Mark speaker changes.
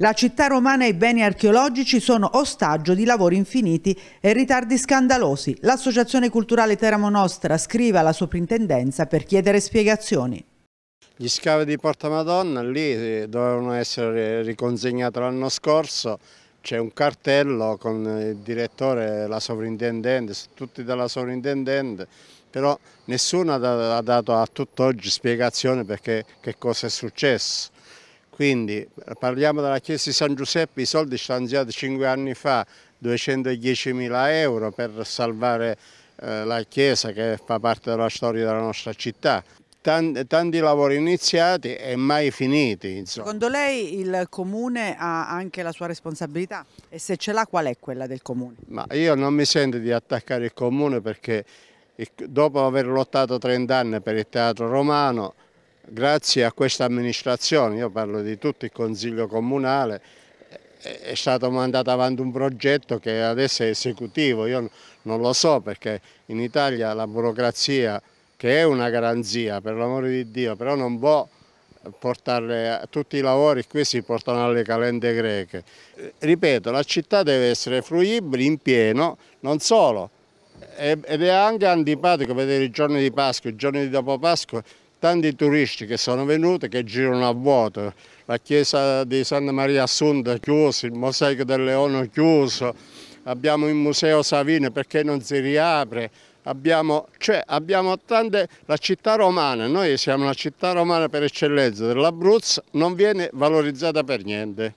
Speaker 1: La città romana e i beni archeologici sono ostaggio di lavori infiniti e ritardi scandalosi. L'Associazione Culturale Teramo Nostra scrive alla Soprintendenza per chiedere spiegazioni.
Speaker 2: Gli scavi di Porta Madonna lì eh, dovevano essere riconsegnati l'anno scorso, c'è un cartello con eh, il direttore, la sovrintendente, tutti dalla sovrintendente, però nessuno ha dato a tutt'oggi spiegazione perché che cosa è successo. Quindi parliamo della Chiesa di San Giuseppe, i soldi stanziati cinque anni fa, 210 mila euro per salvare eh, la Chiesa che fa parte della storia della nostra città. Tanti, tanti lavori iniziati e mai finiti. Insomma.
Speaker 1: Secondo lei il Comune ha anche la sua responsabilità? E se ce l'ha qual è quella del Comune?
Speaker 2: Ma io non mi sento di attaccare il Comune perché dopo aver lottato 30 anni per il Teatro Romano grazie a questa amministrazione, io parlo di tutto il Consiglio Comunale, è stato mandato avanti un progetto che adesso è esecutivo, io non lo so perché in Italia la burocrazia che è una garanzia per l'amore di Dio, però non può portare tutti i lavori qui si portano alle calende greche. Ripeto, la città deve essere fruibile in pieno, non solo, ed è anche antipatico vedere i giorni di Pasqua, i giorni di dopo Pasqua tanti turisti che sono venuti che girano a vuoto, la chiesa di Santa Maria Assunta è chiusa, il mosaico del Leone è chiuso, abbiamo il museo Savino perché non si riapre, abbiamo, cioè, abbiamo tante, la città romana, noi siamo la città romana per eccellenza dell'Abruzzo, non viene valorizzata per niente.